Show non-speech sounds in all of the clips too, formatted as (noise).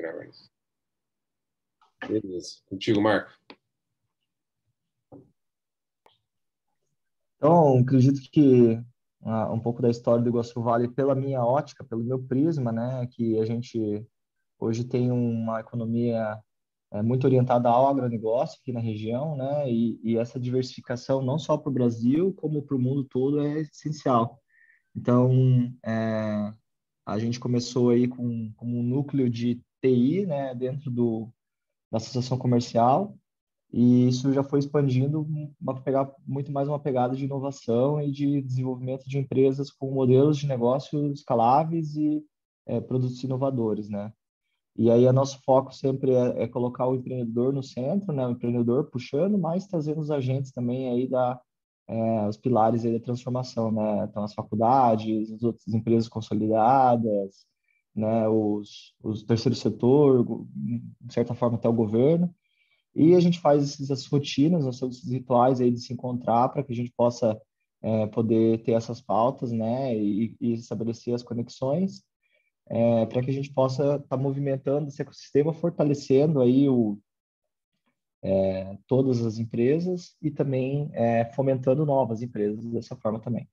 gravar isso. Beleza. Contigo, Marco. Então, acredito que uh, um pouco da história do Iguaçu Vale pela minha ótica, pelo meu prisma, né, que a gente hoje tem uma economia é, muito orientada ao agronegócio aqui na região, né, e, e essa diversificação não só para o Brasil, como para o mundo todo é essencial. Então, é, a gente começou aí com, com um núcleo de TI, né, dentro do, da associação comercial, e isso já foi expandindo para pegar muito mais uma pegada de inovação e de desenvolvimento de empresas com modelos de negócio escaláveis e é, produtos inovadores, né? E aí, nosso foco sempre é, é, colocar o empreendedor no centro, né? O empreendedor puxando, mas trazendo os agentes também aí da é, os pilares aí da transformação, né? Então, as faculdades, as outras empresas consolidadas, né, os, os terceiro setor, de certa forma até o governo, e a gente faz essas rotinas, esses rituais aí de se encontrar para que a gente possa é, poder ter essas pautas, né, e, e estabelecer as conexões, é, para que a gente possa estar tá movimentando esse ecossistema, fortalecendo aí o, é, todas as empresas e também é, fomentando novas empresas dessa forma também.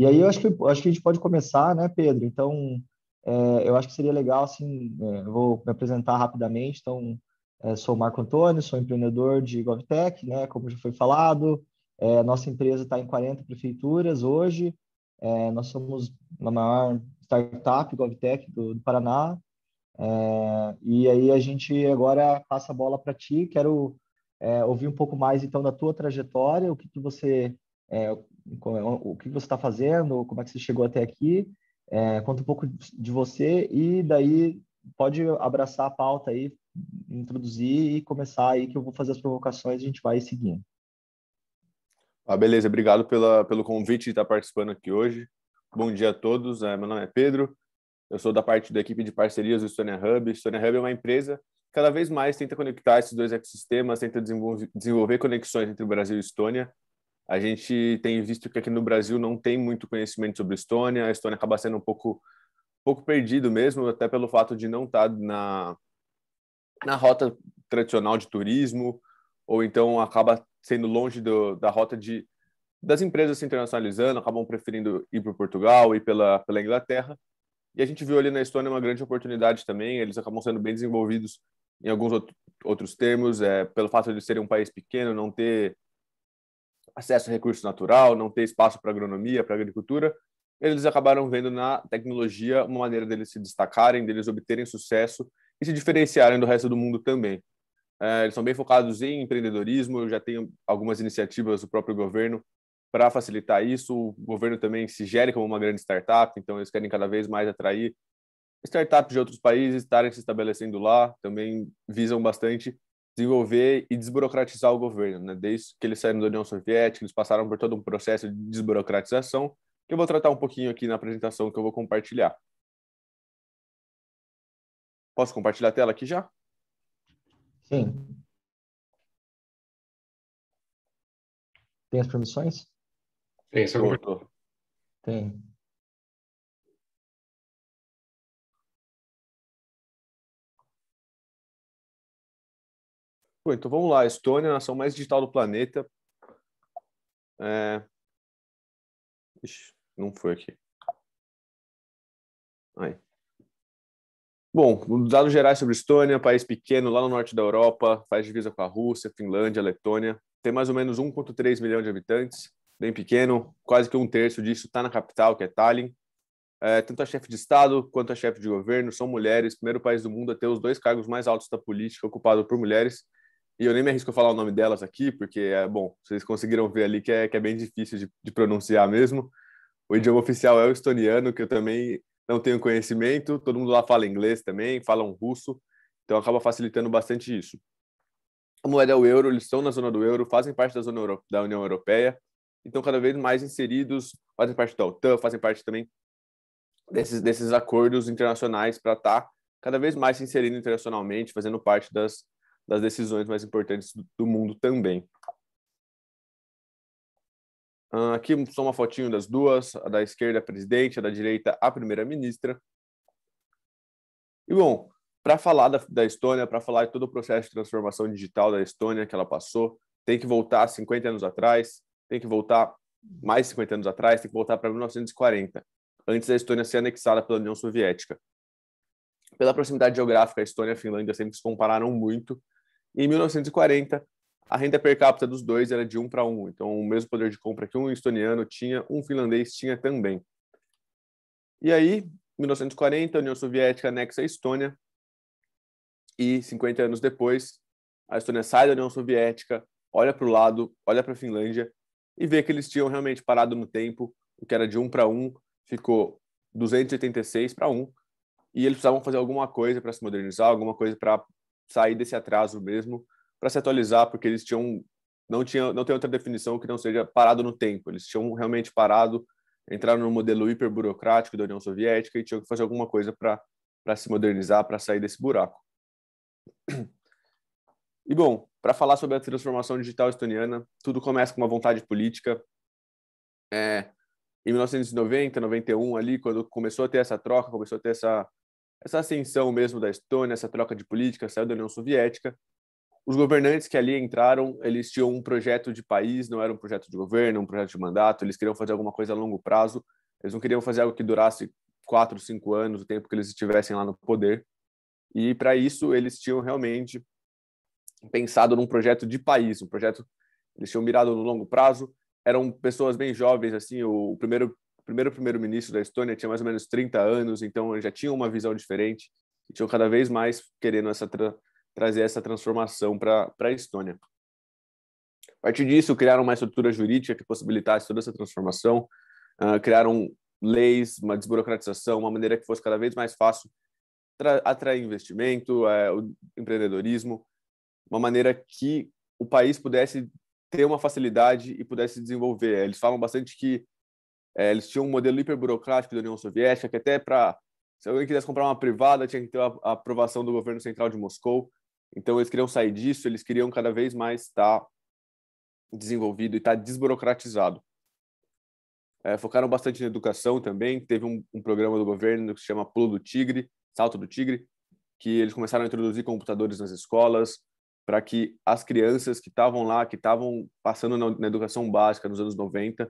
E aí eu acho que, acho que a gente pode começar, né, Pedro? Então, é, eu acho que seria legal, assim, é, vou me apresentar rapidamente. Então, é, sou Marco Antônio, sou empreendedor de GovTech, né, como já foi falado. É, nossa empresa está em 40 prefeituras hoje. É, nós somos a maior startup GovTech do, do Paraná. É, e aí a gente agora passa a bola para ti. Quero ouvir um pouco mais, então, da tua trajetória, o que, que você... É, é o que você está fazendo, como é que você chegou até aqui, é, conta um pouco de você e daí pode abraçar a pauta aí, introduzir e começar aí que eu vou fazer as provocações e a gente vai seguindo. Ah, beleza, obrigado pela, pelo convite de estar participando aqui hoje. Bom dia a todos, é, meu nome é Pedro, eu sou da parte da equipe de parcerias do Estônia Hub. Estônia Hub é uma empresa que cada vez mais tenta conectar esses dois ecossistemas, tenta desenvolver, desenvolver conexões entre o Brasil e Estônia, a gente tem visto que aqui no Brasil não tem muito conhecimento sobre Estônia, a Estônia acaba sendo um pouco, pouco perdido mesmo, até pelo fato de não estar tá na, na rota tradicional de turismo, ou então acaba sendo longe do, da rota de, das empresas se internacionalizando, acabam preferindo ir para Portugal e pela, pela Inglaterra. E a gente viu ali na Estônia uma grande oportunidade também, eles acabam sendo bem desenvolvidos em alguns outros termos, é, pelo fato de ser um país pequeno, não ter acesso a recurso natural, não ter espaço para agronomia, para agricultura, eles acabaram vendo na tecnologia uma maneira deles se destacarem, deles obterem sucesso e se diferenciarem do resto do mundo também. É, eles são bem focados em empreendedorismo, já tem algumas iniciativas do próprio governo para facilitar isso. O governo também se gere como uma grande startup, então eles querem cada vez mais atrair startups de outros países estarem se estabelecendo lá, também visam bastante desenvolver e desburocratizar o governo, né? Desde que eles saíram da União Soviética, eles passaram por todo um processo de desburocratização, que eu vou tratar um pouquinho aqui na apresentação que eu vou compartilhar. Posso compartilhar a tela aqui já? Sim. Tem as permissões? Tem, seu Tem. Pô, então vamos lá, Estônia, nação mais digital do planeta. É... Ixi, não foi aqui. Aí. Bom, dados gerais sobre Estônia, país pequeno lá no norte da Europa, faz divisa com a Rússia, Finlândia, Letônia. Tem mais ou menos 1,3 milhão de habitantes, bem pequeno, quase que um terço disso está na capital, que é Tallinn. É, tanto a chefe de Estado quanto a chefe de governo são mulheres, primeiro país do mundo a ter os dois cargos mais altos da política ocupado por mulheres e eu nem me arrisco a falar o nome delas aqui, porque é bom, vocês conseguiram ver ali que é, que é bem difícil de, de pronunciar mesmo. O idioma oficial é o estoniano, que eu também não tenho conhecimento, todo mundo lá fala inglês também, falam russo, então acaba facilitando bastante isso. A moeda é o euro, eles estão na zona do euro, fazem parte da, zona Euro, da União Europeia, então cada vez mais inseridos, fazem parte da OTAN, fazem parte também desses, desses acordos internacionais para estar tá cada vez mais se inserindo internacionalmente, fazendo parte das das decisões mais importantes do mundo também. Ah, aqui só uma fotinho das duas, a da esquerda a presidente, a da direita a primeira-ministra. E bom, para falar da, da Estônia, para falar de todo o processo de transformação digital da Estônia que ela passou, tem que voltar 50 anos atrás, tem que voltar mais 50 anos atrás, tem que voltar para 1940, antes da Estônia ser anexada pela União Soviética. Pela proximidade geográfica, a Estônia e a Finlândia sempre se compararam muito, em 1940, a renda per capita dos dois era de 1 para 1. Então, o mesmo poder de compra que um estoniano tinha, um finlandês tinha também. E aí, 1940, a União Soviética anexa a Estônia. E 50 anos depois, a Estônia sai da União Soviética, olha para o lado, olha para a Finlândia e vê que eles tinham realmente parado no tempo, o que era de 1 para 1 ficou 286 para 1. E eles precisavam fazer alguma coisa para se modernizar, alguma coisa para sair desse atraso mesmo para se atualizar, porque eles tinham não tinha não tem outra definição que não seja parado no tempo. Eles tinham realmente parado, entraram no modelo hiperburocrático da União Soviética e tinham que fazer alguma coisa para para se modernizar, para sair desse buraco. E bom, para falar sobre a transformação digital estoniana, tudo começa com uma vontade política. É, em 1990, 91 ali, quando começou a ter essa troca, começou a ter essa essa ascensão mesmo da Estônia, essa troca de política, saiu da União Soviética. Os governantes que ali entraram, eles tinham um projeto de país, não era um projeto de governo, um projeto de mandato, eles queriam fazer alguma coisa a longo prazo, eles não queriam fazer algo que durasse quatro, cinco anos, o tempo que eles estivessem lá no poder. E para isso, eles tinham realmente pensado num projeto de país, um projeto eles tinham mirado no longo prazo. Eram pessoas bem jovens, assim, o primeiro primeiro primeiro-ministro da Estônia tinha mais ou menos 30 anos, então já tinha uma visão diferente e tinham cada vez mais querendo essa tra trazer essa transformação para a Estônia. A partir disso, criaram uma estrutura jurídica que possibilitasse toda essa transformação, uh, criaram leis, uma desburocratização, uma maneira que fosse cada vez mais fácil atrair investimento, uh, o empreendedorismo, uma maneira que o país pudesse ter uma facilidade e pudesse desenvolver. Eles falam bastante que é, eles tinham um modelo hiperburocrático da União Soviética, que até para. Se alguém quisesse comprar uma privada, tinha que ter a, a aprovação do governo central de Moscou. Então, eles queriam sair disso, eles queriam cada vez mais estar tá desenvolvido e estar tá desburocratizado. É, focaram bastante na educação também. Teve um, um, programa do governo que se chama Pulo do Tigre, Salto do Tigre, que eles começaram a introduzir computadores nas escolas para que as crianças que estavam lá, que estavam passando na, na, educação básica nos anos 90,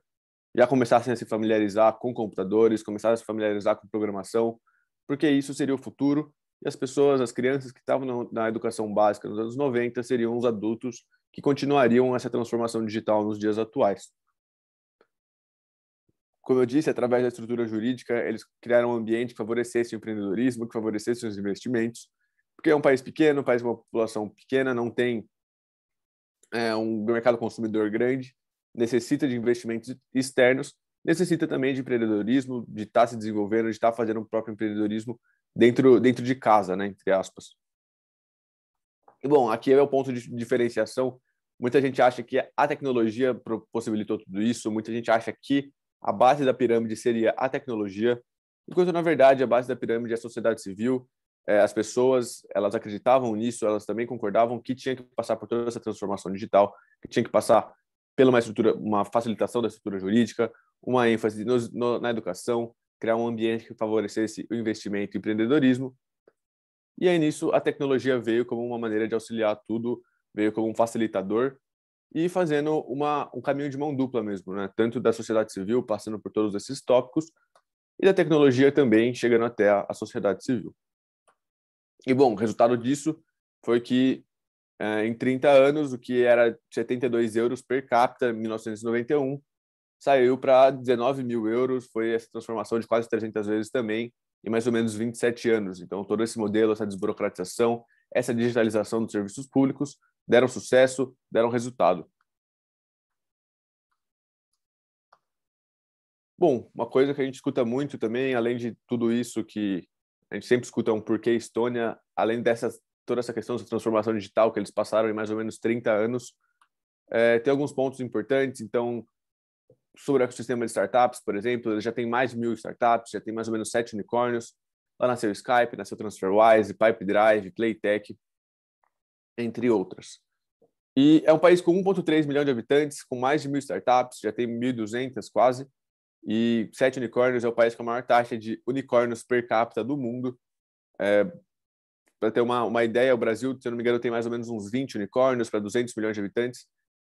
já começassem a se familiarizar com computadores, começassem a se familiarizar com programação, porque isso seria o futuro e as pessoas, as crianças que estavam na educação básica nos anos 90 seriam os adultos que continuariam essa transformação digital nos dias atuais. Como eu disse, através da estrutura jurídica, eles criaram um ambiente que favorecesse o empreendedorismo, que favorecesse os investimentos, porque é um país pequeno, um país com uma população pequena, não tem é, um mercado consumidor grande, necessita de investimentos externos, necessita também de empreendedorismo, de estar tá se desenvolvendo, de estar tá fazendo o próprio empreendedorismo dentro, dentro de casa, né, entre aspas. E, bom, aqui é o ponto de diferenciação. Muita gente acha que a tecnologia possibilitou tudo isso, muita gente acha que a base da pirâmide seria a tecnologia, enquanto, na verdade, a base da pirâmide é a sociedade civil, é, as pessoas elas acreditavam nisso, elas também concordavam que tinha que passar por toda essa transformação digital, que tinha que passar pela uma estrutura, uma facilitação da estrutura jurídica, uma ênfase no, na educação, criar um ambiente que favorecesse o investimento e o empreendedorismo. E aí nisso a tecnologia veio como uma maneira de auxiliar tudo, veio como um facilitador e fazendo uma, um caminho de mão dupla mesmo, né? Tanto da sociedade civil passando por todos esses tópicos e da tecnologia também chegando até a, a sociedade civil. E bom, o resultado disso foi que uh, em 30 anos, o que era 72 euros per capita em 1991, saiu para 19 mil euros, foi essa transformação de quase 300 vezes também, em mais ou menos 27 anos. Então, todo esse modelo, essa desburocratização, essa digitalização dos serviços públicos deram sucesso, deram resultado. Bom, uma coisa que a gente escuta muito também, além de tudo isso que a gente sempre escuta é um porquê Estônia, além dessas toda essa questão dessa transformação digital que eles passaram em mais ou menos 30 anos, é, tem alguns pontos importantes. Então, sobre o ecossistema de startups, por exemplo, eles já tem mais de mil startups, já tem mais ou menos sete unicórnios. Lá nasceu Skype, nasceu TransferWise, Pipedrive, Playtech, entre outras. E é um país com 1,3 milhão de habitantes, com mais de mil startups, já tem 1.200 quase, e sete unicórnios é o país com a maior taxa de unicórnios per capita do mundo. É, para ter uma, uma ideia, o Brasil, se não me engano, tem mais ou menos uns 20 unicórnios para 200 milhões de habitantes,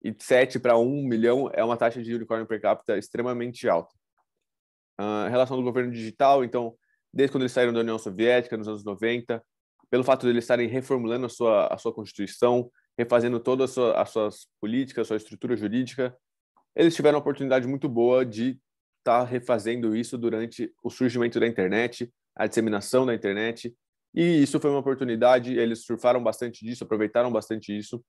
e 7 para 1 milhão é uma taxa de unicórnio per capita extremamente alta. Uh, relação do governo digital, então, desde quando eles saíram da União Soviética, nos anos 90, pelo fato de eles estarem reformulando a sua, a sua Constituição, refazendo todas sua, as suas políticas, a sua estrutura jurídica, eles tiveram uma oportunidade muito boa de estar tá refazendo isso durante o surgimento da internet, a disseminação da internet e isso foi uma oportunidade, eles surfaram bastante disso, aproveitaram bastante isso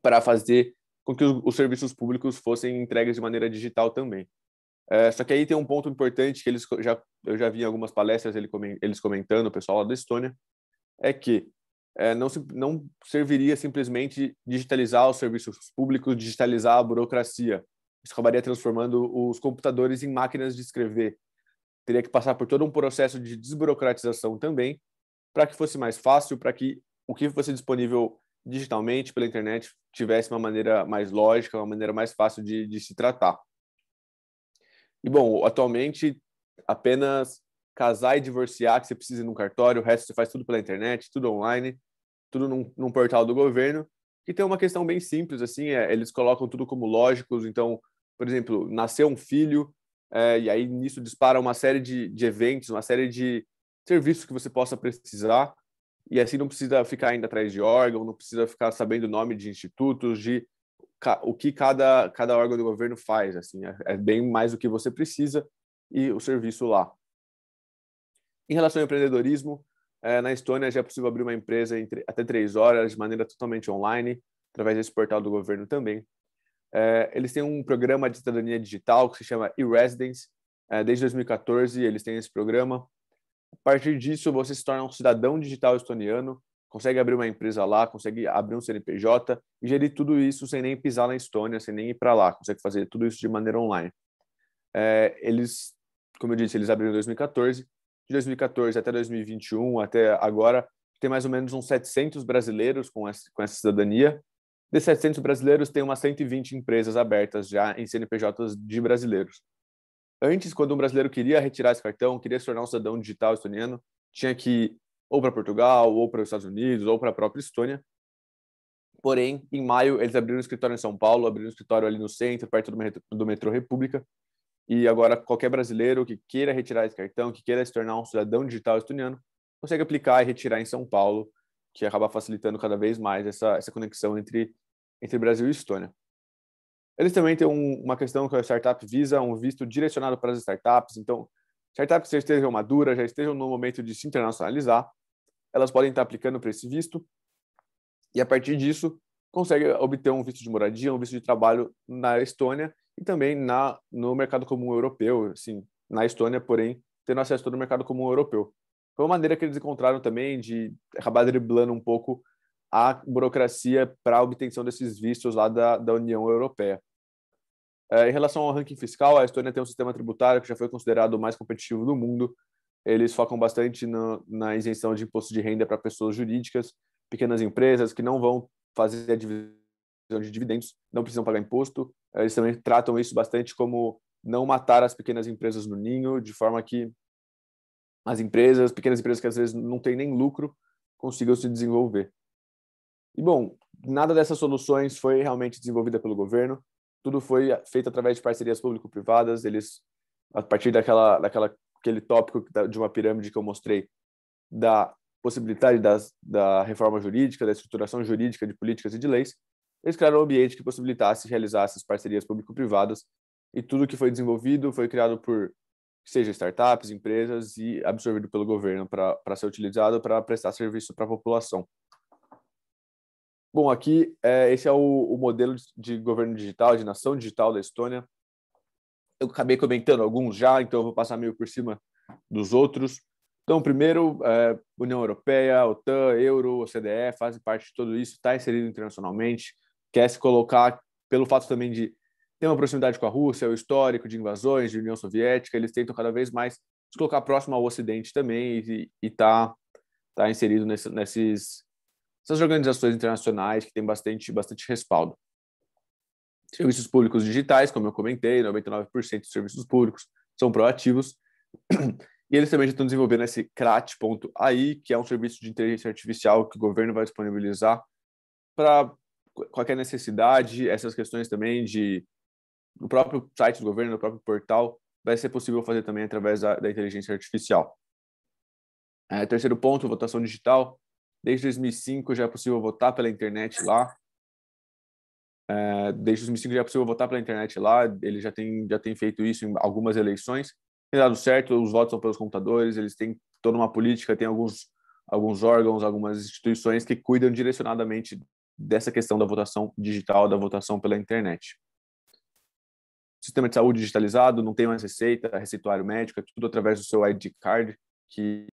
para fazer com que os serviços públicos fossem entregues de maneira digital também. É, só que aí tem um ponto importante que eles já, eu já vi em algumas palestras eles comentando, o pessoal lá da Estônia, é que é, não, não serviria simplesmente digitalizar os serviços públicos, digitalizar a burocracia. Isso acabaria transformando os computadores em máquinas de escrever, teria que passar por todo um processo de desburocratização também, para que fosse mais fácil, para que o que fosse disponível digitalmente pela internet tivesse uma maneira mais lógica, uma maneira mais fácil de, de se tratar. E bom, atualmente apenas casar e divorciar que você precisa ir num cartório, o resto você faz tudo pela internet, tudo online, tudo num, num portal do governo. E tem uma questão bem simples assim, é, eles colocam tudo como lógicos. Então, por exemplo, nascer um filho, é, e aí nisso dispara uma série de, de eventos, uma série de serviços que você possa precisar. E assim não precisa ficar indo atrás de órgão, não precisa ficar sabendo o nome de institutos, de o que cada, cada órgão do governo faz. assim é, é bem mais o que você precisa e o serviço lá. Em relação ao empreendedorismo, é, na Estônia já é possível abrir uma empresa em até três horas, de maneira totalmente online, através desse portal do governo também. É, eles têm um programa de cidadania digital que se chama e-Residence. É, desde 2014 eles têm esse programa. A partir disso, você se torna um cidadão digital estoniano, consegue abrir uma empresa lá, consegue abrir um CNPJ e gerir tudo isso sem nem pisar na Estônia, sem nem ir para lá, consegue fazer tudo isso de maneira online. É, eles, como eu disse, eles abriram em 2014. De 2014 até 2021, até agora, tem mais ou menos uns 700 brasileiros com essa, com essa cidadania de 700 brasileiros, tem umas 120 empresas abertas já em CNPJs de brasileiros. Antes, quando um brasileiro queria retirar esse cartão, queria se tornar um cidadão digital estoniano, tinha que ir ou para Portugal, ou para os Estados Unidos, ou para a própria Estônia. Porém, em maio, eles abriram um escritório em São Paulo, abriram um escritório ali no centro, perto do metrô, do metrô República. E agora, qualquer brasileiro que queira retirar esse cartão, que queira se tornar um cidadão digital estoniano, consegue aplicar e retirar em São Paulo, que acaba facilitando cada vez mais essa, essa conexão entre entre Brasil e Estônia. Eles também têm um, uma questão que a startup visa um visto direcionado para as startups. Então, startups que já estejam maduras, já estejam no momento de se internacionalizar, elas podem estar aplicando para esse visto e, a partir disso, consegue obter um visto de moradia, um visto de trabalho na Estônia e também na, no mercado comum europeu, assim, na Estônia, porém, tendo acesso a todo o mercado comum europeu. Foi uma maneira que eles encontraram também de acabar driblando um pouco a burocracia para a obtenção desses vistos lá da, da União Europeia. É, em relação ao ranking fiscal, a Estônia tem um sistema tributário que já foi considerado o mais competitivo do mundo. Eles focam bastante na, na isenção de imposto de renda para pessoas jurídicas, pequenas empresas que não vão fazer a divisão de dividendos, não precisam pagar imposto. É, eles também tratam isso bastante como não matar as pequenas empresas no ninho, de forma que as empresas, pequenas empresas que às vezes não têm nem lucro, consigam se desenvolver. E bom, nada dessas soluções foi realmente desenvolvida pelo governo. Tudo foi feito através de parcerias público-privadas. Eles, a partir daquela, daquela aquele tópico de uma pirâmide que eu mostrei da possibilidade das, da reforma jurídica, da estruturação jurídica de políticas e de leis, eles criaram um ambiente que possibilitasse realizar essas parcerias público-privadas e tudo que foi desenvolvido foi criado por seja startups, empresas e absorvido pelo governo para ser utilizado para prestar serviço para a população. Bom, aqui é, esse é o, o modelo de, governo digital, de nação digital da Estônia. Eu acabei comentando alguns já, então eu vou passar meio por cima dos outros. Então, primeiro, é, União Europeia, OTAN, Euro, OCDE fazem parte de tudo isso, está inserido internacionalmente, quer se colocar pelo fato também de ter uma proximidade com a Rússia, o histórico de invasões, de União Soviética, eles tentam cada vez mais se colocar próximo ao Ocidente também e está tá inserido nesse, nesses essas organizações internacionais que têm bastante, bastante respaldo. Serviços públicos digitais, como eu comentei, 99% dos serviços públicos são proativos. (clears throat) E eles também já estão desenvolvendo esse CRAT.ai, que é um serviço de inteligência artificial que o governo vai disponibilizar para qualquer necessidade. Essas questões também de no próprio site do governo, no próprio portal, vai ser possível fazer também através da, da inteligência artificial. É, terceiro ponto, votação digital. Desde 2005 já é possível votar pela internet lá. É, desde 2005 já é possível votar pela internet lá. Ele já tem, já tem feito isso em algumas eleições. Tem dado certo, os votos são pelos computadores, eles têm toda uma política, tem alguns, alguns órgãos, algumas instituições que cuidam direcionadamente dessa questão da votação digital, da votação pela internet. Sistema de saúde digitalizado, não tem mais receita, receituário médico, é tudo através do seu ID card, que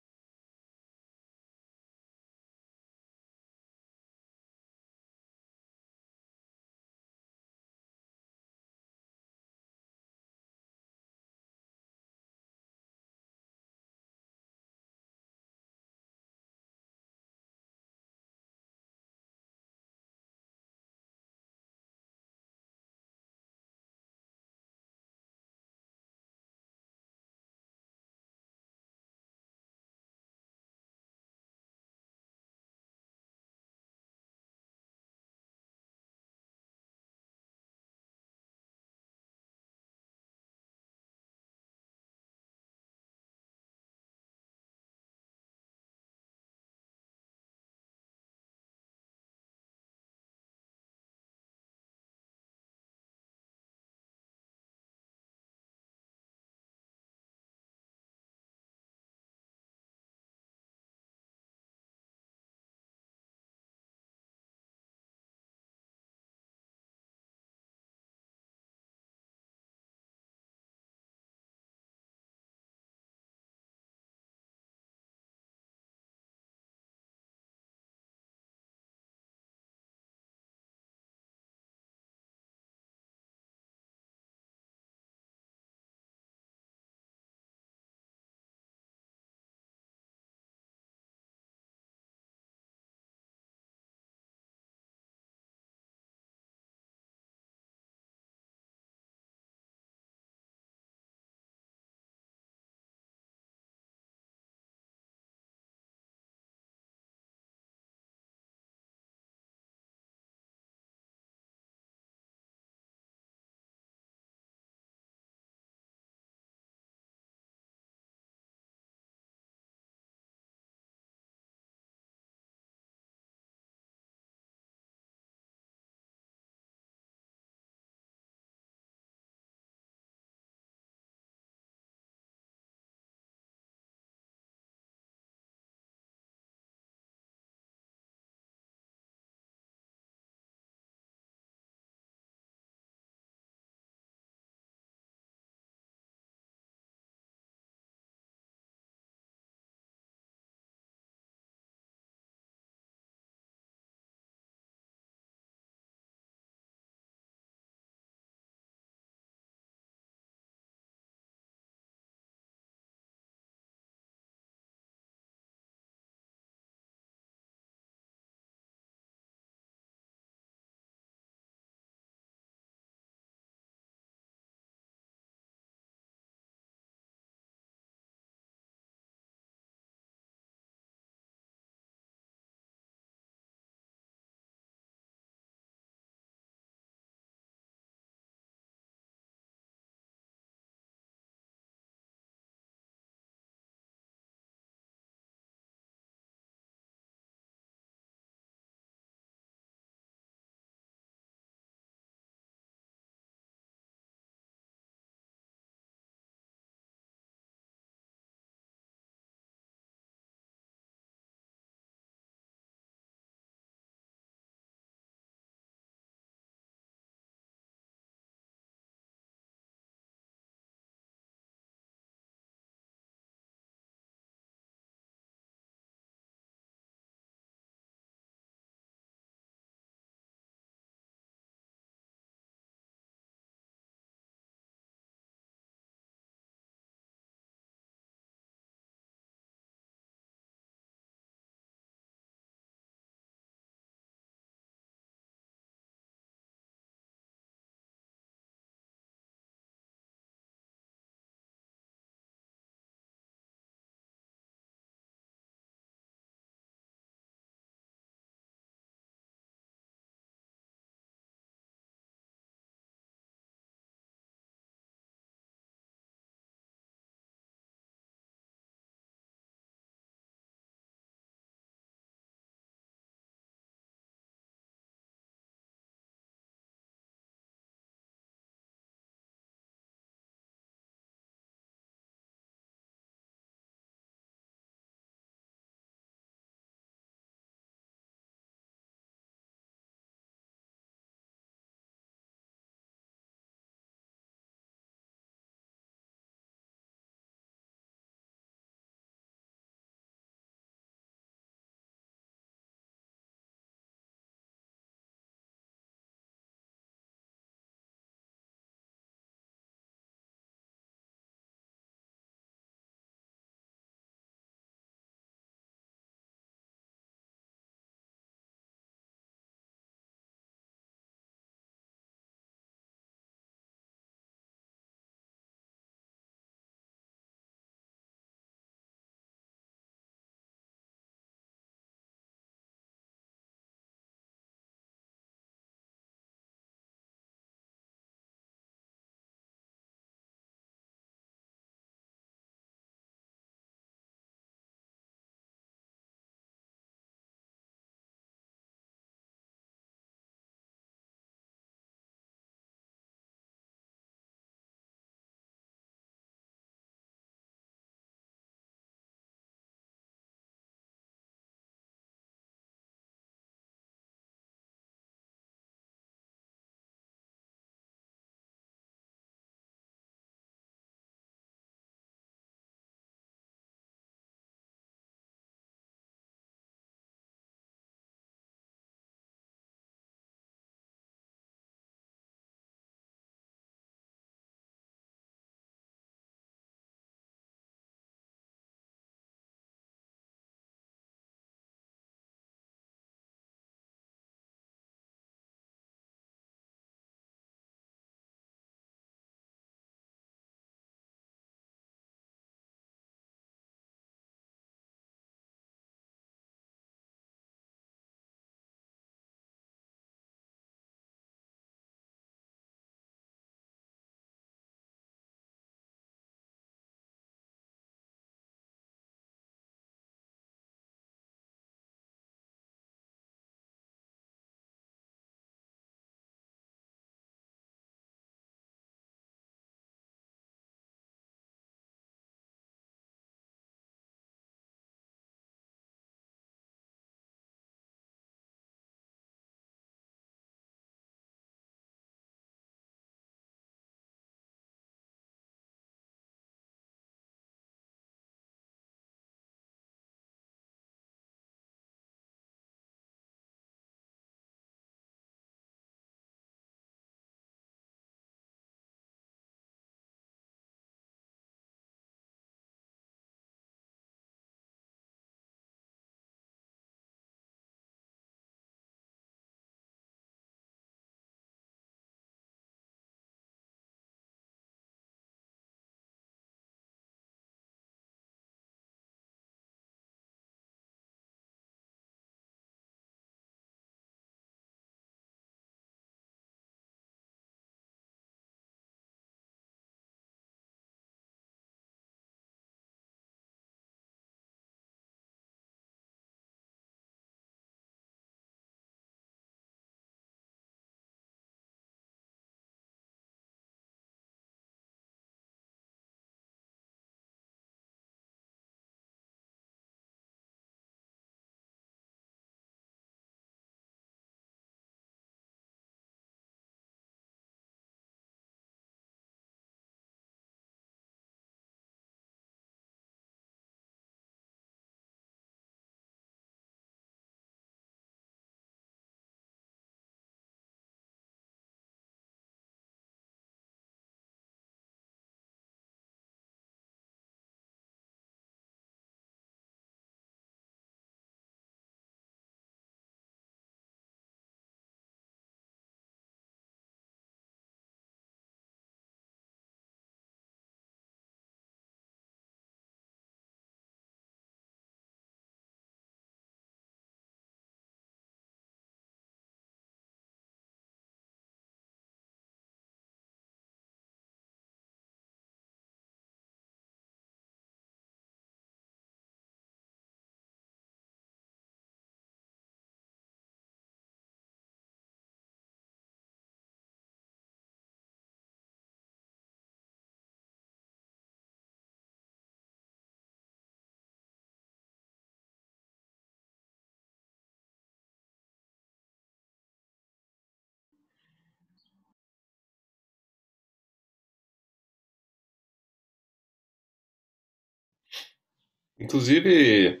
Inclusive,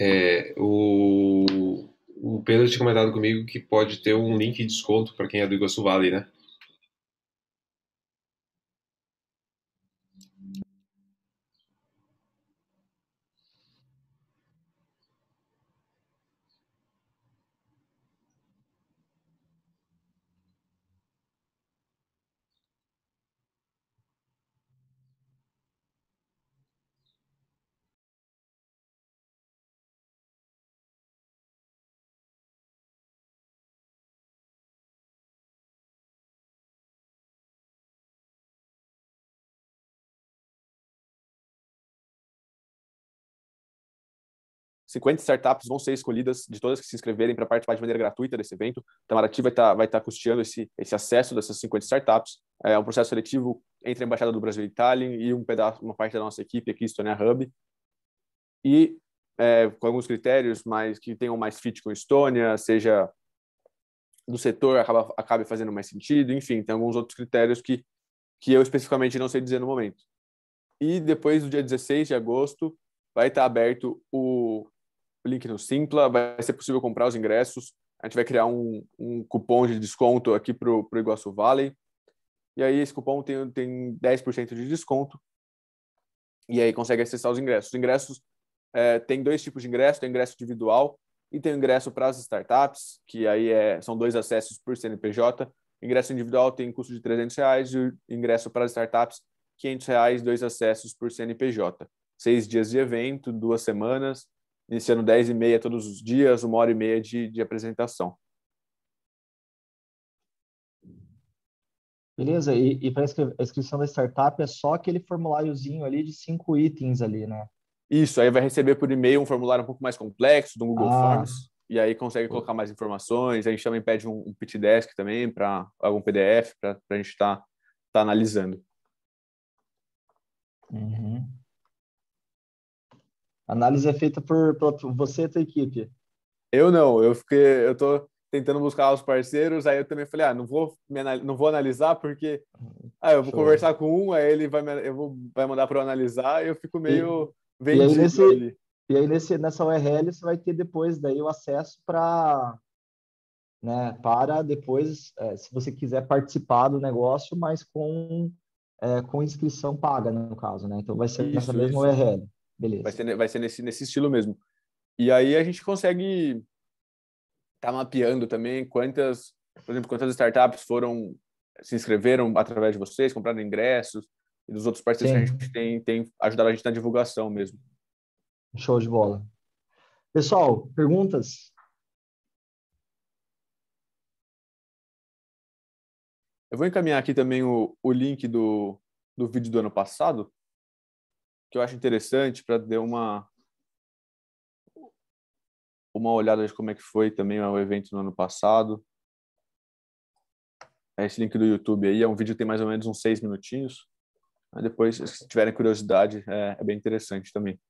é, o, o Pedro tinha comentado comigo que pode ter um link de desconto para quem é do Iguaçu Valley, né? 50 startups vão ser escolhidas de todas que se inscreverem para participar de maneira gratuita desse evento. Então, a Itamaraty vai estar tá, vai tá custeando esse, esse acesso dessas 50 startups. É, é um processo seletivo entre a Embaixada do Brasil e Itália e um pedaço, uma parte da nossa equipe aqui, Estônia Hub. E é, com alguns critérios mais que tenham mais fit com Estônia, seja do setor acaba, acabe fazendo mais sentido, enfim, tem alguns outros critérios que, que eu especificamente não sei dizer no momento. E depois do dia 16 de agosto, vai estar tá aberto o link no Simpla, vai ser possível comprar os ingressos. A gente vai criar um, um cupom de desconto aqui para o Iguaçu Valley. E aí esse cupom tem, tem 10% de desconto. E aí consegue acessar os ingressos. Os ingressos é, tem dois tipos de ingresso: tem ingresso individual e tem ingresso para as startups, que aí é, são dois acessos por CNPJ. Ingresso individual tem custo de 300 reais e o ingresso para as startups 500 reais, dois acessos por CNPJ. Seis dias de evento, duas semanas, iniciando 10 e meia todos os dias, uma hora e meia de, de apresentação. Beleza, e, e parece que a inscrição da startup é só aquele formuláriozinho ali de cinco itens ali, né? Isso, aí vai receber por e-mail um formulário um pouco mais complexo do Google ah. Forms, e aí consegue colocar mais informações, a gente também pede um, um pit desk também para algum PDF para a gente estar tá, tá analisando. Uhum. A análise é feita por, por você e a tua equipe. Eu não, eu fiquei, eu tô tentando buscar os parceiros, aí eu também falei, ah, não vou não vou analisar porque ah, eu vou Show. conversar com um, aí ele vai me, eu vou vai mandar para eu analisar, eu fico meio e, vendido e aí nesse, ali. E aí nesse nessa URL você vai ter depois daí o acesso para né, para depois, é, se você quiser participar do negócio, mas com é, com inscrição paga, no caso, né? Então vai ser isso, nessa mesma isso. URL. Beleza. Vai ser, vai ser nesse, nesse estilo mesmo. E aí a gente consegue estar tá mapeando também quantas, por exemplo, quantas startups foram, se inscreveram através de vocês, compraram ingressos, e dos outros parceiros Sim. que a gente tem, tem ajudado a gente na divulgação mesmo. Show de bola. Pessoal, perguntas? Eu vou encaminhar aqui também o, o link do, do vídeo do ano passado, que eu acho interessante para dar uma uma olhada de como é que foi também o evento no ano passado. Esse link do YouTube aí é um vídeo que tem mais ou menos uns seis minutinhos. Mas depois, se tiverem curiosidade, é, é bem interessante também.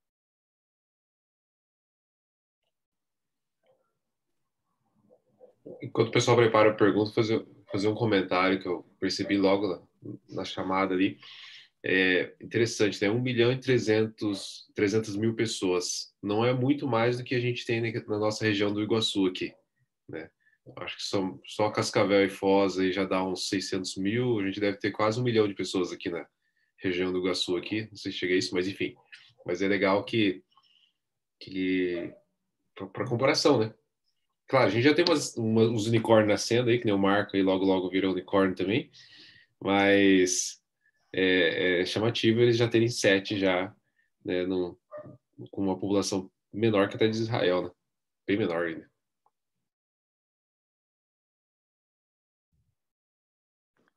Enquanto o pessoal prepara a pergunta, fazer, fazer um comentário que eu percebi logo na, na chamada ali é interessante, né? 1 milhão e 300, 300 mil pessoas. Não é muito mais do que a gente tem na nossa região do Iguaçu aqui, né? Acho que só Cascavel e Foz aí já dá uns 600 mil. A gente deve ter quase um milhão de pessoas aqui na região do Iguaçu aqui. Não sei se chega a isso, mas enfim. Mas é legal que... que para comparação, né? Claro, a gente já tem umas, uma, uns unicórnios nascendo aí, que nem o Marco aí logo logo virou unicórnio também. Mas é, é chamativo eles já terem sete já, né, no, com uma população menor que até de Israel, né? bem menor ainda.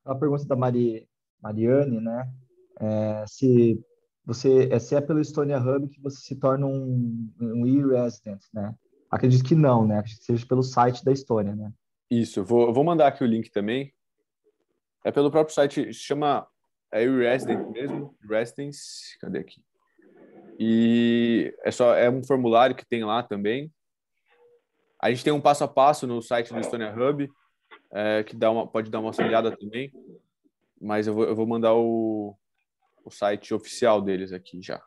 A pergunta da Mari, Mariane, né? É, se você é se é pelo Estonia Hub que você se torna um, um e-resident, né? Acredito que não, né? Acredito que seja pelo site da Estônia, né? Isso, eu vou, eu vou mandar aqui o link também. É pelo próprio site, chama é o Resident mesmo, Residence, cadê aqui? E é só é um formulário que tem lá também. A gente tem um passo a passo no site do Estonia Hub, é, que dá uma, pode dar uma olhada também. Mas eu vou, eu vou mandar o, o site oficial deles aqui já.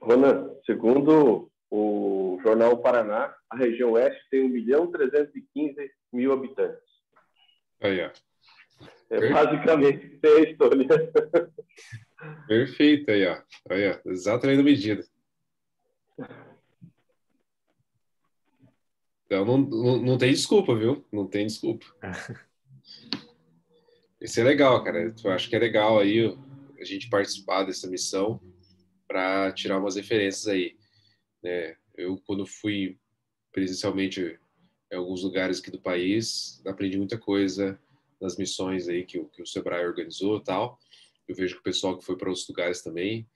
Ronan, segundo o Jornal Paraná, a região oeste tem 1 milhão 315 mil habitantes. Aí, ó. É basicamente a escolha. (laughs) Perfeito, aí ó. aí, ó. Exatamente a medida. Então, não, não, não, tem desculpa, viu? Não tem desculpa. Isso ah. (laughs) é legal, cara. Eu acho que é legal aí a gente participar dessa missão para tirar umas referências aí. Né? Eu, quando fui presencialmente em alguns lugares aqui do país, aprendi muita coisa nas missões aí que, que o Sebrae organizou tal. Eu vejo que o pessoal que foi para outros lugares também,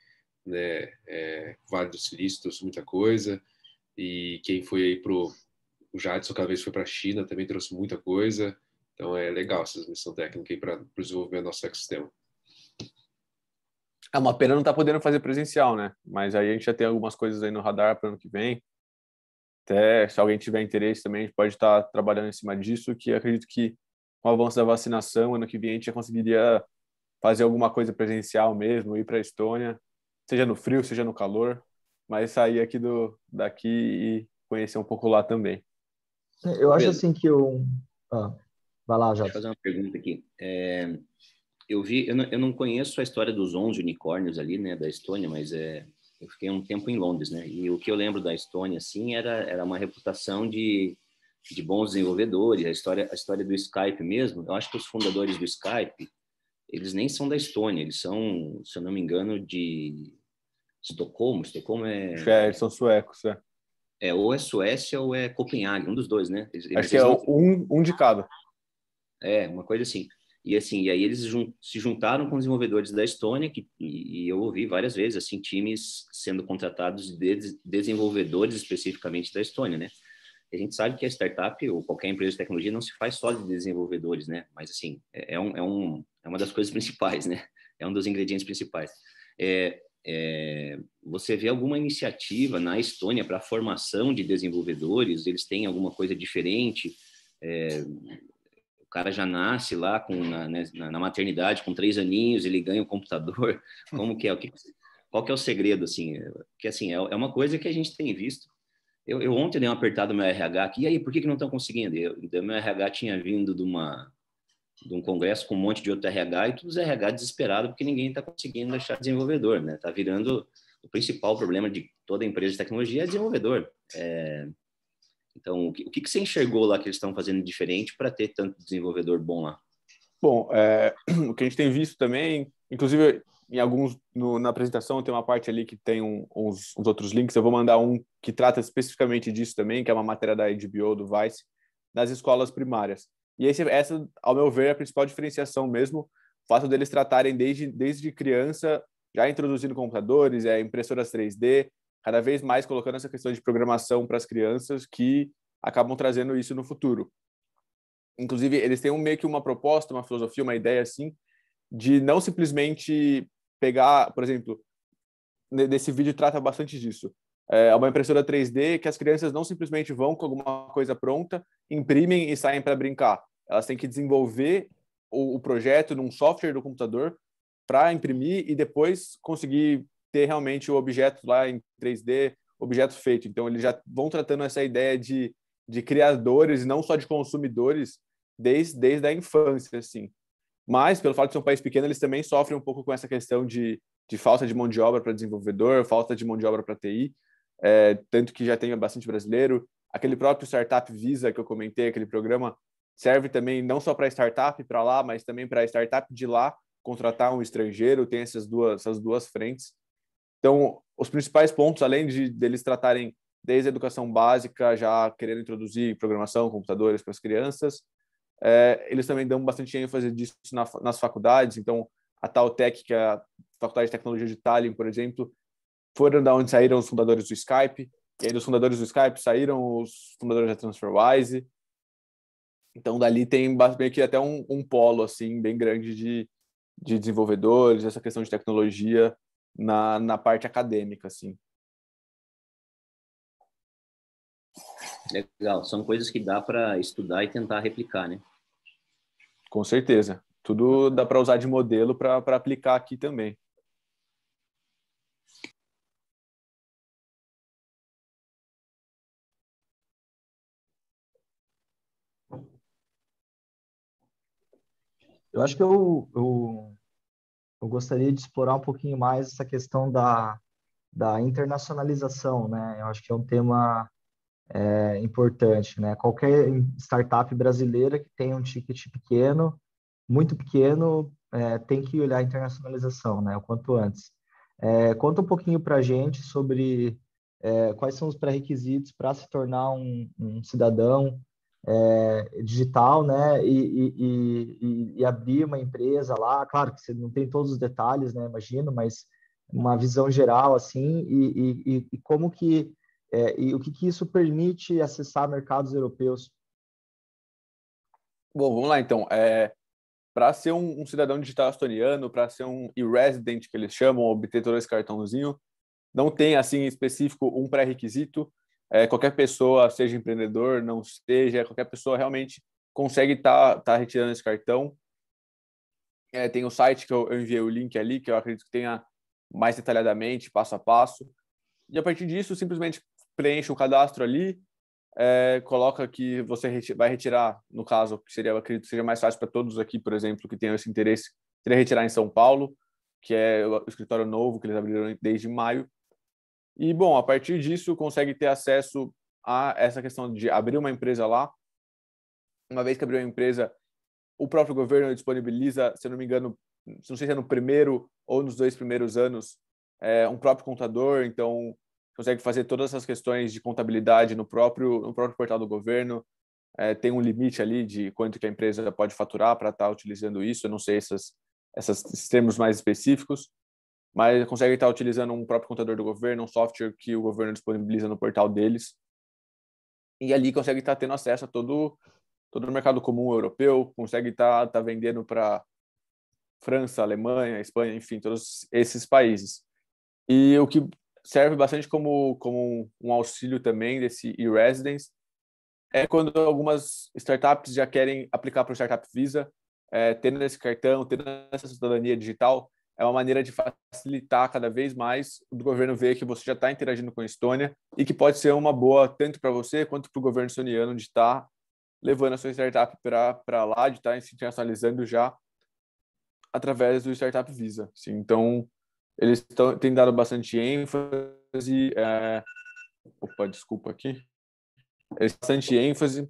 né, é, Vale do Silício trouxe muita coisa, e quem foi aí pro o Jadson, cada vez foi para a China, também trouxe muita coisa. Então é legal essas missões técnicas aí para desenvolver nosso ecossistema. É uma pena não estar tá podendo fazer presencial, né? Mas aí a gente já tem algumas coisas aí no radar para ano que vem. Até se alguém tiver interesse também, a gente pode estar tá trabalhando em cima disso, que acredito que o avanço da vacinação, ano que vem a gente já conseguiria fazer alguma coisa presencial mesmo, ir para a Estônia, seja no frio, seja no calor, mas sair aqui do daqui e conhecer um pouco lá também. Eu acho assim que o Ah, vai lá, já. Deixa fazer uma pergunta aqui. É, eu vi, eu não, eu não, conheço a história dos 11 unicórnios ali, né, da Estônia, mas é, eu fiquei um tempo em Londres, né, e o que eu lembro da Estônia, assim, era, era uma reputação de de bons desenvolvedores. A história, a história do Skype mesmo, eu acho que os fundadores do Skype, eles nem são da Estônia, eles são, se eu não me engano, de Estocolmo. Estocolmo é. É, eles são suecos, é. É, ou é Suécia ou é Copenhague, um dos dois, né? Eles, acho que é não... um, um de cada. É, uma coisa assim. E assim, e aí eles jun se juntaram com desenvolvedores da Estônia, que, e, e, eu ouvi várias vezes, assim, times sendo contratados de, de desenvolvedores especificamente da Estônia, né? a gente sabe que a startup ou qualquer empresa de tecnologia não se faz só de desenvolvedores, né? Mas, assim, é, é um, é, um, é uma das (laughs) coisas principais, né? É um dos ingredientes principais. É, é, você vê alguma iniciativa na Estônia para formação de desenvolvedores? Eles têm alguma coisa diferente? É, o cara já nasce lá com, na, né, na, na, maternidade com três aninhos, ele ganha o computador. Como que é? O que, qual que é o segredo assim? É, que assim é, é uma coisa que a gente tem visto eu, eu ontem dei uma apertada no meu RH aqui, e aí, por que, que não estão conseguindo? Eu, então, meu RH tinha vindo de, uma, de um congresso com um monte de outro RH, e todos os RH desesperados, porque ninguém está conseguindo achar desenvolvedor, né? Está virando o principal problema de toda empresa de tecnologia é desenvolvedor. É... Então, o que, o que você enxergou lá que eles estão fazendo diferente para ter tanto desenvolvedor bom lá? Bom, é, (clears throat) o que a gente tem visto também, inclusive em alguns no, na apresentação tem uma parte ali que tem um, uns, uns, outros links. Eu vou mandar um que trata especificamente disso também, que é uma matéria da HBO do Vice nas escolas primárias. E esse, essa, ao meu ver, é a principal diferenciação mesmo, o fato deles tratarem desde desde criança já introduzindo computadores, é impressoras 3D, cada vez mais colocando essa questão de programação para as crianças que acabam trazendo isso no futuro. Inclusive, eles têm um, meio que uma proposta, uma filosofia, uma ideia assim, de não simplesmente pegar, por exemplo, nesse vídeo trata bastante disso. É uma impressora 3D que as crianças não simplesmente vão com alguma coisa pronta, imprimem e saem para brincar. Elas têm que desenvolver o, o projeto num software do computador para imprimir e depois conseguir ter realmente o objeto lá em 3D, objeto feito. Então, eles já vão tratando essa ideia de, de criadores, não só de consumidores, desde, desde a infância, assim. Mas, pelo fato de ser um país pequeno, eles também sofrem um pouco com essa questão de, de falta de mão de obra para desenvolvedor, falta de mão de obra para TI, é, tanto que já tem bastante brasileiro. Aquele próprio Startup Visa que eu comentei, aquele programa, serve também não só para startup para lá, mas também para startup de lá contratar um estrangeiro, tem essas duas, essas duas frentes. Então, os principais pontos, além de deles tratarem desde a educação básica, já querendo introduzir programação, computadores para as crianças, é, eles também dão bastante ênfase disso na, nas faculdades, então a Taltec, que é a Faculdade de Tecnologia de Tallinn, por exemplo, foram da onde saíram os fundadores do Skype, e aí dos fundadores do Skype saíram os fundadores da TransferWise, então dali tem meio que até um, um polo assim bem grande de, de desenvolvedores, essa questão de tecnologia na, na parte acadêmica, assim. Legal, são coisas que dá para estudar e tentar replicar, né? Com certeza. Tudo dá para usar de modelo para aplicar aqui também. Eu acho que eu, eu, eu gostaria de explorar um pouquinho mais essa questão da, da internacionalização, né? Eu acho que é um tema é, importante, né? Qualquer startup brasileira que tenha um ticket pequeno, muito pequeno, é, tem que olhar a internacionalização, né? O quanto antes. É, conta um pouquinho para a gente sobre é, quais são os pré-requisitos para se tornar um, um cidadão é, digital, né? E, e, e, e, abrir uma empresa lá. Claro que você não tem todos os detalhes, né? Imagino, mas uma visão geral assim e, como que é, e o que, que, isso permite acessar mercados europeus? Bom, vamos lá então. É, para ser um, um, cidadão digital estoniano, para ser um e-resident, que eles chamam, obter todo esse cartãozinho, não tem assim específico um pré-requisito. É, qualquer pessoa, seja empreendedor, não seja, qualquer pessoa realmente consegue estar tá, tá retirando esse cartão. É, tem o site que eu, eu enviei o link ali, que eu acredito que tenha mais detalhadamente, passo a passo. E a partir disso, simplesmente preenche o cadastro ali, é, coloca que você vai retirar, no caso, que seria, acredito seria mais fácil para todos aqui, por exemplo, que tenham esse interesse, seria retirar em São Paulo, que é o escritório novo que eles abriram desde maio. E, bom, a partir disso, consegue ter acesso a essa questão de abrir uma empresa lá. Uma vez que abriu a empresa, o próprio governo disponibiliza, se eu não me engano, não sei se é no primeiro ou nos dois primeiros anos, é, um próprio contador, então consegue fazer todas essas questões de contabilidade no próprio, no próprio portal do governo. É, tem um limite ali de quanto que a empresa pode faturar para estar tá utilizando isso. Eu não sei essas, esses termos mais específicos, mas consegue estar tá utilizando um próprio contador do governo, um software que o governo disponibiliza no portal deles. E ali consegue estar tá tendo acesso a todo, todo o mercado comum europeu, consegue estar tá, tá, vendendo para França, Alemanha, Espanha, enfim, todos esses países. E o que serve bastante como, como um auxílio também desse e-residence, é quando algumas startups já querem aplicar para o Startup Visa, é, tendo esse cartão, tendo essa cidadania digital, é uma maneira de facilitar cada vez mais o governo ver que você já está interagindo com a Estônia e que pode ser uma boa tanto para você quanto para o governo estoniano de estar tá levando a sua startup para lá, de estar tá se internacionalizando já através do Startup Visa. Assim. Então, eles tão, têm dado bastante ênfase. É... Opa, desculpa aqui. Eles bastante ênfase.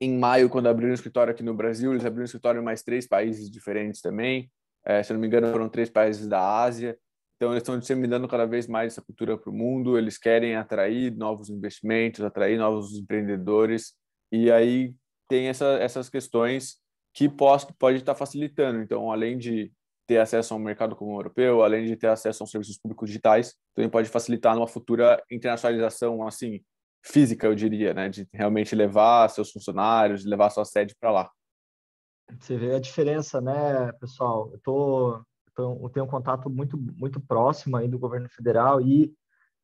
Em maio, quando abriram um escritório aqui no Brasil, eles abriram um escritório em mais três países diferentes também. É, se não me engano, foram três países da Ásia. Então, eles estão disseminando cada vez mais essa cultura para o mundo. Eles querem atrair novos investimentos, atrair novos empreendedores. E aí tem essa, essas questões que pode, pode estar facilitando. Então, além de ter acesso a um mercado comum europeu, além de ter acesso a serviços públicos digitais, também pode facilitar numa futura internacionalização assim física, eu diria, né, de realmente levar seus funcionários, levar sua sede para lá. Você vê a diferença, né, pessoal? Eu tô, eu tenho um contato muito muito próximo aí do governo federal e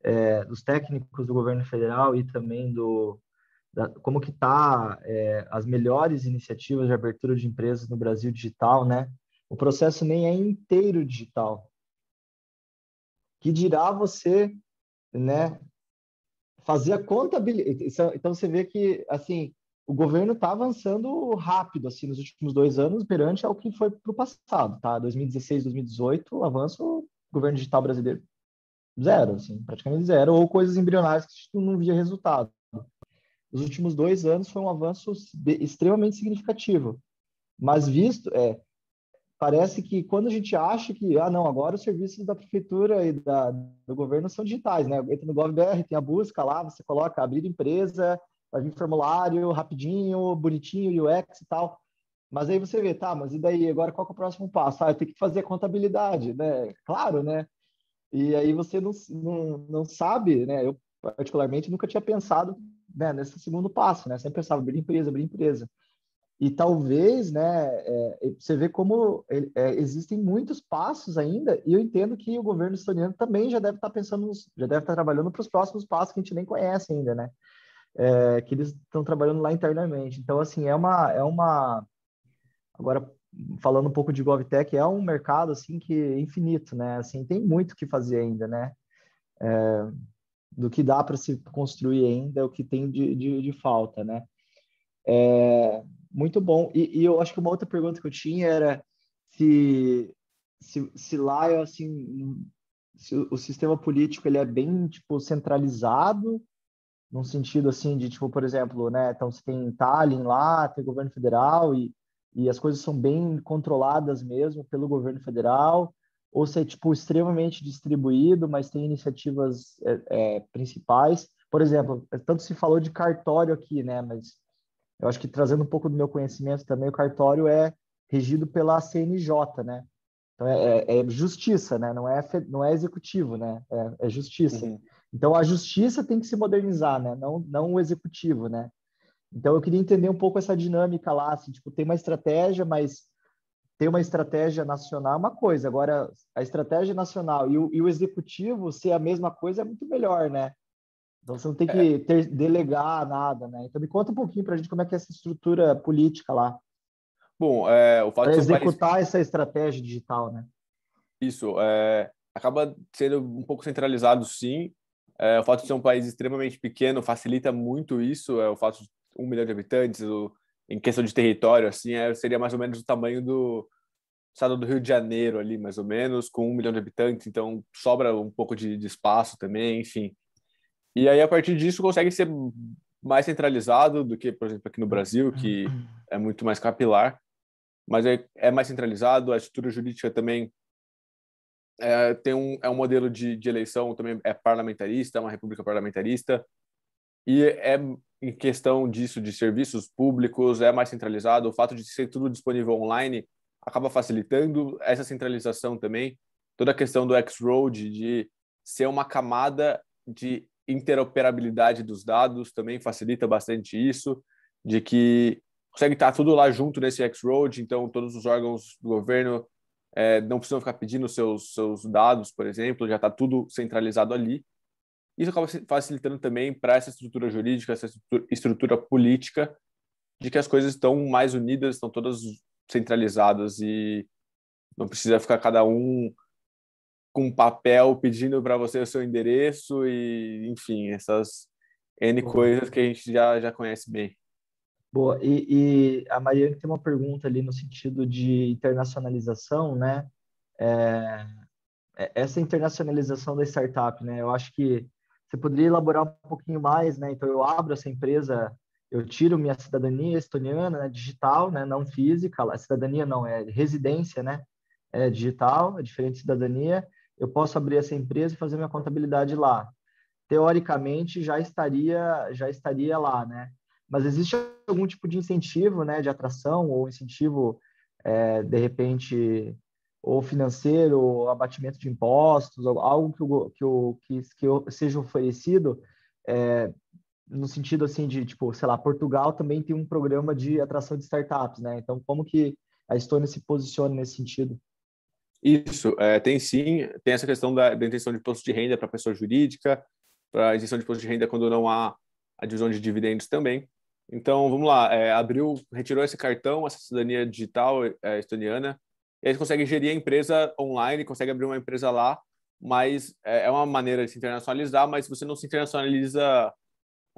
é, dos técnicos do governo federal e também do da, como que tá é, as melhores iniciativas de abertura de empresas no Brasil digital, né? O processo nem é inteiro digital. Que dirá você, né, fazer a contabilidade. Então, então você vê que assim o governo está avançando rápido assim nos últimos dois anos perante ao que foi para o passado, tá? 2016, 2018, o avanço governo digital brasileiro zero, assim, praticamente zero, ou coisas embrionárias que não via resultado. Nos últimos dois anos foi um avanço extremamente significativo, mas visto é parece que quando a gente acha que, ah, não, agora os serviços da prefeitura e da, do governo são digitais, né? Entra no GovBR, tem a busca lá, você coloca abrir empresa, vai vir formulário rapidinho, bonitinho, UX e tal. Mas aí você vê, tá, mas e daí? Agora qual é o próximo passo? Ah, tem que fazer contabilidade, né? Claro, né? E aí você não, não, não sabe, né? Eu, particularmente, nunca tinha pensado né, nesse segundo passo, né? Sempre pensava abrir empresa, abrir empresa. E talvez, né, é, é você vê como é, é, existem muitos passos ainda, e eu entendo que o governo estoniano também já deve estar tá pensando, nos, já deve estar tá trabalhando para os próximos passos que a gente nem conhece ainda, né? É, que eles estão trabalhando lá internamente. Então, assim, é uma, é uma. Agora, falando um pouco de GovTech, é um mercado, assim, que é infinito, né? Assim, tem muito que fazer ainda, né? É, do que dá para se construir ainda, o que tem de, de, de falta, né? É, muito bom. E, e, eu acho que uma outra pergunta que eu tinha era se, se, se lá, assim, se o sistema político ele é bem, tipo, centralizado, num sentido, assim, de, tipo, por exemplo, né, então você tem Tallinn lá, tem governo federal e, e as coisas são bem controladas mesmo pelo governo federal, ou se é, tipo, extremamente distribuído, mas tem iniciativas é, é, principais. Por exemplo, tanto se falou de cartório aqui, né, mas eu acho que trazendo um pouco do meu conhecimento também, o cartório é regido pela CNJ, né? Então é, é, é, justiça, né? Não é, não é executivo, né? É, é justiça. Uhum. Então a justiça tem que se modernizar, né? Não, não o executivo, né? Então eu queria entender um pouco essa dinâmica lá, assim, tipo, tem uma estratégia, mas tem uma estratégia nacional é uma coisa, agora a estratégia nacional e o, e o executivo ser a mesma coisa é muito melhor, né? Então você não tem é. que ter, delegar nada, né? Então me conta um pouquinho para a gente como é que é essa estrutura política lá. Bom, é, o fato pra de executar país... essa estratégia digital, né? Isso é, acaba sendo um pouco centralizado, sim. É, o fato de ser um país extremamente pequeno facilita muito isso. É o fato de um milhão de habitantes, o, em questão de território, assim, é, seria mais ou menos o tamanho do estado do Rio de Janeiro ali, mais ou menos, com um milhão de habitantes. Então sobra um pouco de, de espaço também, enfim. E aí, a partir disso, consegue ser mais centralizado do que, por exemplo, aqui no Brasil, que é muito mais capilar. Mas é, é mais centralizado, a estrutura jurídica também é, tem um, é um modelo de, de eleição também é parlamentarista, é uma república parlamentarista. E é em questão disso, de serviços públicos, é mais centralizado. O fato de ser tudo disponível online acaba facilitando essa centralização também. Toda a questão do X-Road, de ser uma camada de interoperabilidade dos dados também facilita bastante isso, de que consegue estar tudo lá junto nesse X-Road, então todos os órgãos do governo é, não precisam ficar pedindo seus, seus dados, por exemplo, já está tudo centralizado ali. Isso acaba facilitando também para essa estrutura jurídica, essa estrutura, estrutura, política, de que as coisas estão mais unidas, estão todas centralizadas e não precisa ficar cada um com papel pedindo para você o seu endereço e, enfim, essas N Boa. coisas que a gente já, já conhece bem. Boa, e, e, a Maria tem uma pergunta ali no sentido de internacionalização, né? É, é, essa internacionalização da startup, né? Eu acho que você poderia elaborar um pouquinho mais, né? Então, eu abro essa empresa, eu tiro minha cidadania estoniana, né? digital, né? Não física, a cidadania não, é residência, né? É digital, é diferente cidadania, eu posso abrir essa empresa e fazer minha contabilidade lá. Teoricamente já estaria já estaria lá, né? Mas existe algum tipo de incentivo, né, de atração ou incentivo é, de repente ou financeiro, ou abatimento de impostos, algo que, que, que, que seja oferecido é, no sentido assim de tipo, sei lá, Portugal também tem um programa de atração de startups, né? Então como que a Estônia se posiciona nesse sentido? Isso, é, tem sim, tem essa questão da, da intenção de imposto de renda para pessoa jurídica, para isenção de imposto de renda quando não há a divisão de dividendos também. Então, vamos lá, é, abriu, retirou esse cartão, essa cidadania digital é, estoniana, e aí consegue gerir a empresa online, consegue abrir uma empresa lá, mas é, é uma maneira de se internacionalizar, mas você não se internacionaliza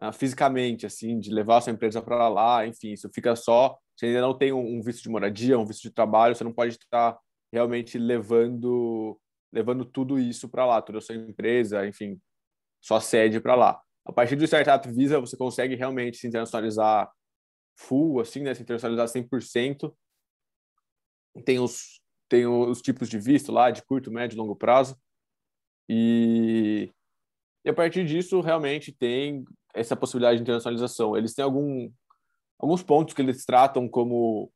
ah, fisicamente, assim, de levar a sua empresa para lá, enfim, isso fica só, você ainda não tem um, um visto de moradia, um visto de trabalho, você não pode estar realmente levando levando tudo isso para lá, toda a sua empresa, enfim, sua sede para lá. A partir do Startup Visa, você consegue realmente se internacionalizar full, assim, né? Se internacionalizar 100%. Tem os, tem os tipos de visto lá, de curto, médio e longo prazo. E, e a partir disso, realmente tem essa possibilidade de internacionalização. Eles têm algum, alguns pontos que eles tratam como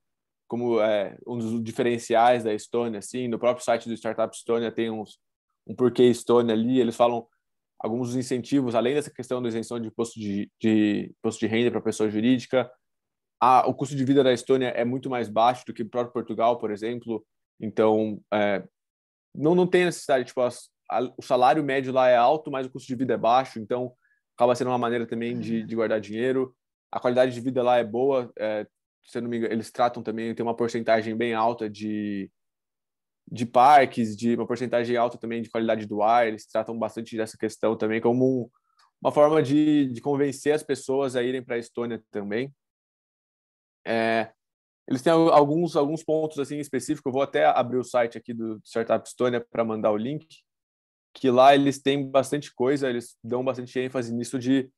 como é, um dos diferenciais da Estônia, assim, no próprio site do Startup Estônia tem uns, um porquê Estônia ali, eles falam alguns dos incentivos, além dessa questão da isenção de imposto de, de, imposto de renda para pessoa jurídica, a, o custo de vida da Estônia é muito mais baixo do que o próprio Portugal, por exemplo, então é, não, não tem necessidade, tipo, as, a, o salário médio lá é alto, mas o custo de vida é baixo, então acaba sendo uma maneira também de, de guardar dinheiro, a qualidade de vida lá é boa, é, se não me engano, eles tratam também, tem uma porcentagem bem alta de, de parques, de uma porcentagem alta também de qualidade do ar, eles tratam bastante dessa questão também como um, uma forma de, de convencer as pessoas a irem para a Estônia também. É, eles têm alguns, alguns pontos assim específicos, eu vou até abrir o site aqui do Startup Estônia para mandar o link, que lá eles têm bastante coisa, eles dão bastante ênfase nisso de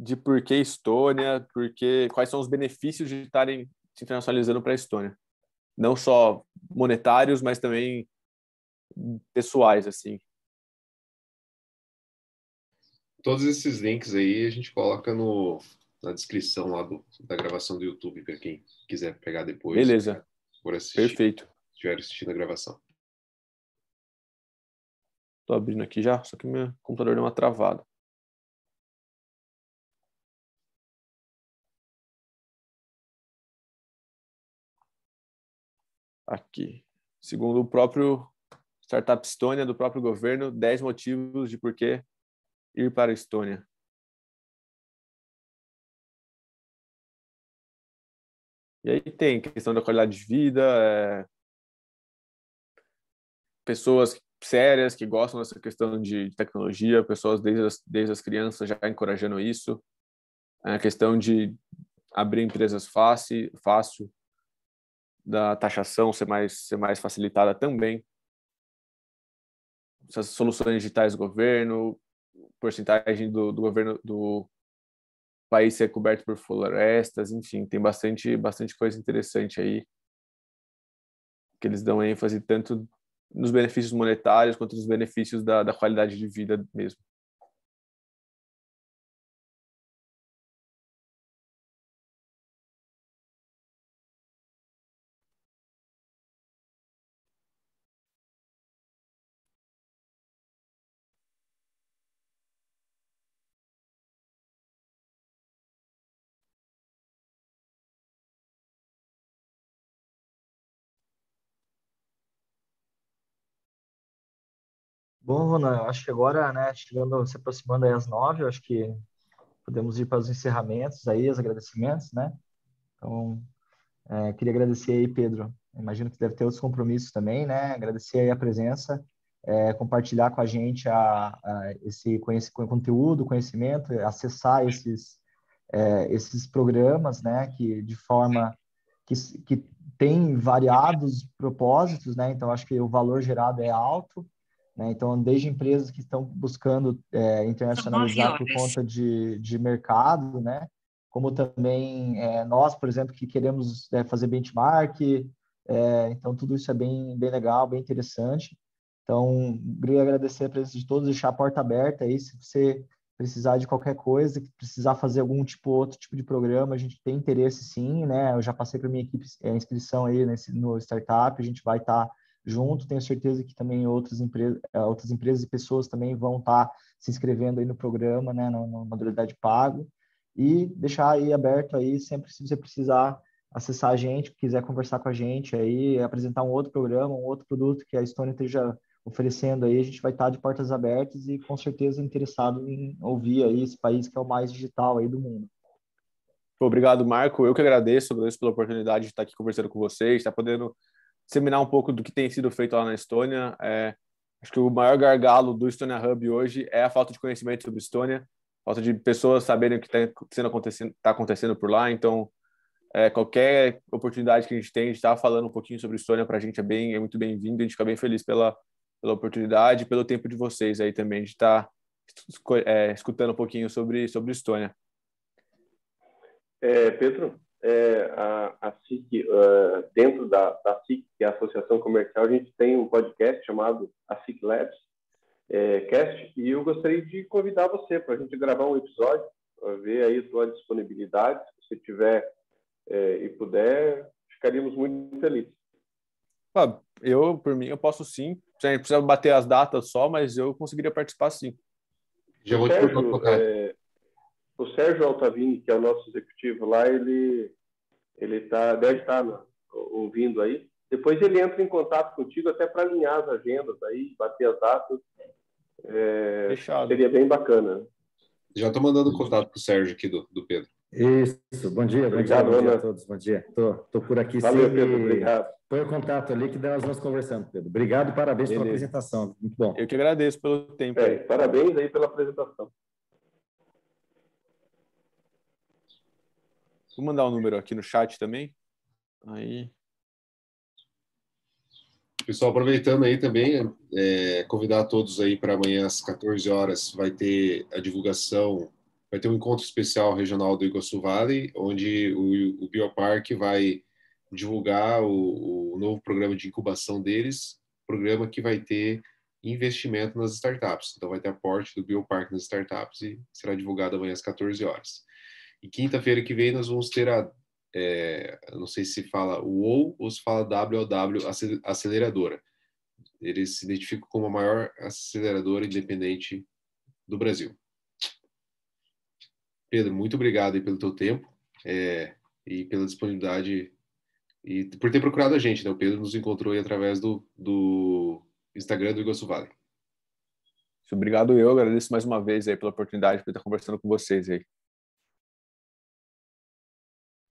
de por que Estônia, porque quais são os benefícios de estarem se internacionalizando para a Estônia, não só monetários, mas também pessoais assim. Todos esses links aí a gente coloca no na descrição lá do, da gravação do YouTube para quem quiser pegar depois. Beleza. Por assistir. Perfeito. Se estiver assistindo a gravação. Tô abrindo aqui já, só que meu computador deu uma travada. aqui. Segundo o próprio Startup Estônia, do próprio governo, 10 motivos de por que ir para a Estônia. E aí tem questão da qualidade de vida, é... pessoas sérias que gostam dessa questão de tecnologia, pessoas desde as, desde as crianças já encorajando isso, é a questão de abrir empresas fácil, fácil da taxação ser mais, ser mais facilitada também. Essas soluções digitais do governo, porcentagem do, do governo do país ser coberto por florestas, enfim, tem bastante, bastante coisa interessante aí que eles dão ênfase tanto nos benefícios monetários quanto nos benefícios da, da qualidade de vida mesmo. Bom, Rona, acho que agora, né, chegando, se aproximando aí às nove, acho que podemos ir para os encerramentos aí, os agradecimentos, né? Então, é, queria agradecer aí, Pedro. Imagino que deve ter outros compromissos também, né? Agradecer aí a presença, é, compartilhar com a gente a, a esse conhecimento conteúdo, conhecimento, acessar esses, é, esses programas, né? Que de forma que, que tem variados propósitos, né? Então, acho que o valor gerado é alto né? Então, desde empresas que estão buscando é, internacionalizar por conta de, de mercado, né? como também é, nós, por exemplo, que queremos é, fazer benchmark. É, então, tudo isso é bem, bem legal, bem interessante. Então, queria agradecer a presença de todos, deixar a porta aberta aí, se você precisar de qualquer coisa, precisar fazer algum tipo outro tipo de programa, a gente tem interesse sim, né? Eu já passei para minha equipe a é, inscrição aí nesse, no startup, a gente vai estar tá junto. Tenho certeza que também outras, empresas eh, outras empresas e pessoas também vão estar tá se inscrevendo aí no programa, né, na, na modalidade pago. E deixar aí aberto aí sempre se você precisar acessar a gente, quiser conversar com a gente aí, apresentar um outro programa, um outro produto que a Estônia esteja oferecendo aí, a gente vai estar tá de portas abertas e com certeza interessado em ouvir aí esse país que é o mais digital aí do mundo. Obrigado, Marco. Eu que agradeço, agradeço pela oportunidade de estar aqui conversando com vocês, estar tá podendo seminar um pouco do que tem sido feito lá na Estônia. É, acho que o maior gargalo do Estônia Hub hoje é a falta de conhecimento sobre Estônia, falta de pessoas saberem o que está acontecendo, tá acontecendo por lá. Então, é, qualquer oportunidade que a gente tem de estar tá falando um pouquinho sobre Estônia para a gente é bem é muito bem-vindo. A gente fica bem feliz pela, pela oportunidade, pelo tempo de vocês aí também de estar tá, é, escutando um pouquinho sobre sobre Estônia. É, Pedro, é, a, a CIC, uh, é, dentro da, da CIC, que é a Associação Comercial, a gente tem um podcast chamado a CIC Labs é, Cast, e eu gostaria de convidar você para a gente gravar um episódio, para ver aí a sua disponibilidade, se você tiver é, e puder, ficaríamos muito felizes. Ah, eu, por mim, eu posso sim. A gente precisa bater as datas só, mas eu conseguiria participar sim. Já vou te perguntar. É, o Sérgio Altavini, que é o nosso executivo lá, ele ele tá, deve estar tá, né, ouvindo aí. Depois ele entra em contato contigo até para alinhar as agendas aí, bater as datas. É, Fechado. Seria bem bacana. Já estou mandando contato para o Sérgio aqui do, do Pedro. Isso, bom dia, obrigado, bom dia, bom dia a todos, né? bom dia. Tô, tô por aqui. Valeu, sim, Pedro, obrigado. Põe o contato ali que nós vamos conversando, Pedro. Obrigado, parabéns Beleza. pela apresentação, muito bom. Eu que agradeço pelo tempo. É, parabéns aí pela apresentação. Vou mandar o um número aqui no chat também. Aí. Pessoal, aproveitando aí também, é, convidar todos aí para amanhã às 14 horas vai ter a divulgação, vai ter um encontro especial regional do Iguaçu Valley, onde o, o vai divulgar o, o novo programa de incubação deles, programa que vai ter investimento nas startups. Então vai ter aporte do BioPark nas startups e será divulgado amanhã às 14 horas. E quinta-feira que vem nós vamos ter a, é, não sei se fala WOW ou se fala WOW aceleradora. Eles se identificam como a maior aceleradora independente do Brasil. Pedro, muito obrigado pelo teu tempo é, e pela disponibilidade e por ter procurado a gente. Né? O Pedro nos encontrou através do, do Instagram do Iguaçu Vale. Obrigado eu, agradeço mais uma vez aí pela oportunidade de estar conversando com vocês aí.